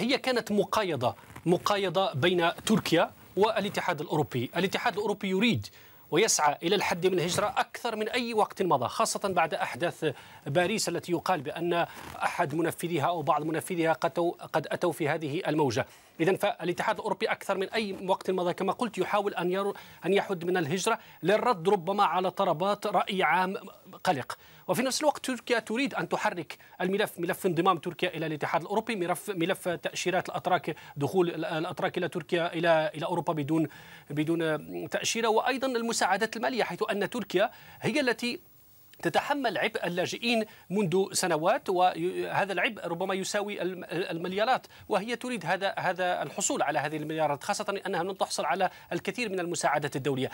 هي كانت مقايضة مقايضة بين تركيا والاتحاد الأوروبي الاتحاد الأوروبي يريد ويسعى إلى الحد من الهجرة أكثر من أي وقت مضى خاصة بعد أحداث باريس التي يقال بأن أحد منفذيها أو بعض منفذيها قد أتوا في هذه الموجة إذا فالاتحاد الأوروبي أكثر من أي وقت مضى كما قلت يحاول أن أن يحد من الهجرة للرد ربما على طلبات رأي عام قلق وفي نفس الوقت تركيا تريد أن تحرك الملف ملف انضمام تركيا إلى الاتحاد الأوروبي ملف ملف تأشيرات الأتراك دخول الأتراك إلى تركيا إلى إلى أوروبا بدون بدون تأشيرة وأيضا المساعدات المالية حيث أن تركيا هي التي تتحمل عبء اللاجئين منذ سنوات وهذا العبء ربما يساوي المليارات وهي تريد هذا هذا الحصول على هذه المليارات خاصه انها لم تحصل على الكثير من المساعدات الدوليه